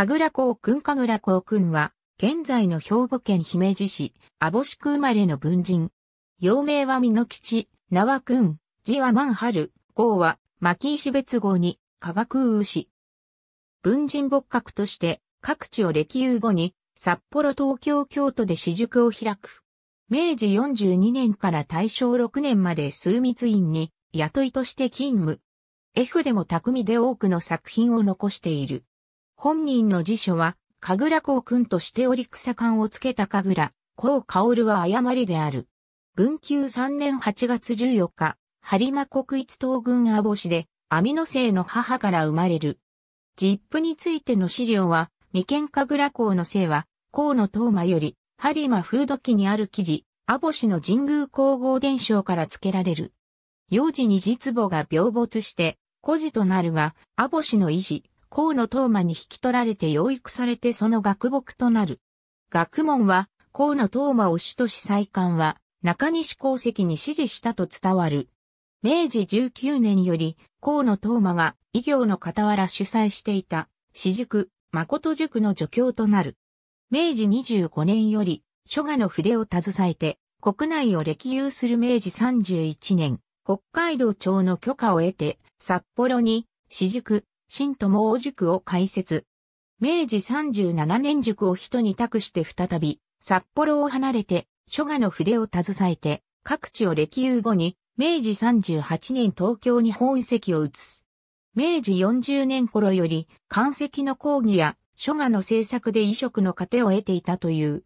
神楽光君神楽光君は、現在の兵庫県姫路市、保宿生まれの文人。幼名は美濃吉、名は君、字は万春、号は牧石別号に、科学うし。文人牧閣として、各地を歴遊後に、札幌東京京都で私塾を開く。明治42年から大正6年まで枢密院に雇いとして勤務。絵筆も匠で多くの作品を残している。本人の辞書は、神楽公君として折草冠をつけた神楽、公薫は誤りである。文久3年8月14日、播磨国一東軍阿保市で、網の姓の母から生まれる。ジップについての資料は、未見神楽公の姓は、公の東馬より、播磨風土記にある記事、阿保市の神宮皇后伝承から付けられる。幼児に実母が病没して、孤児となるが、阿保市の維持、河野東馬に引き取られて養育されてその学木となる。学問は、河野東馬を主とし再官は、中西功績に支持したと伝わる。明治19年より、河野東馬が、異業の傍ら主催していた、私塾、誠塾の助教となる。明治25年より、書画の筆を携えて、国内を歴遊する明治31年、北海道庁の許可を得て、札幌に、私塾、新友王塾を開設。明治37年塾を人に託して再び、札幌を離れて、書画の筆を携えて、各地を歴遊後に、明治38年東京に本籍を移す。明治40年頃より、漢石の講義や書画の制作で移植の糧を得ていたという。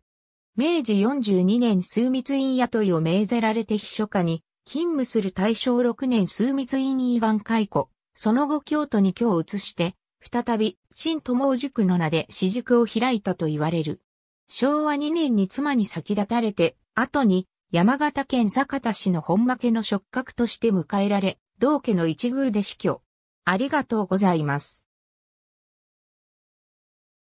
明治42年数密院雇いを命ぜられて秘書課に勤務する大正6年数密院医願解雇、その後京都に京を移して、再び、新友塾の名で私塾を開いたと言われる。昭和2年に妻に先立たれて、後に山形県酒田市の本負けの触覚として迎えられ、同家の一宮で死去。ありがとうございます。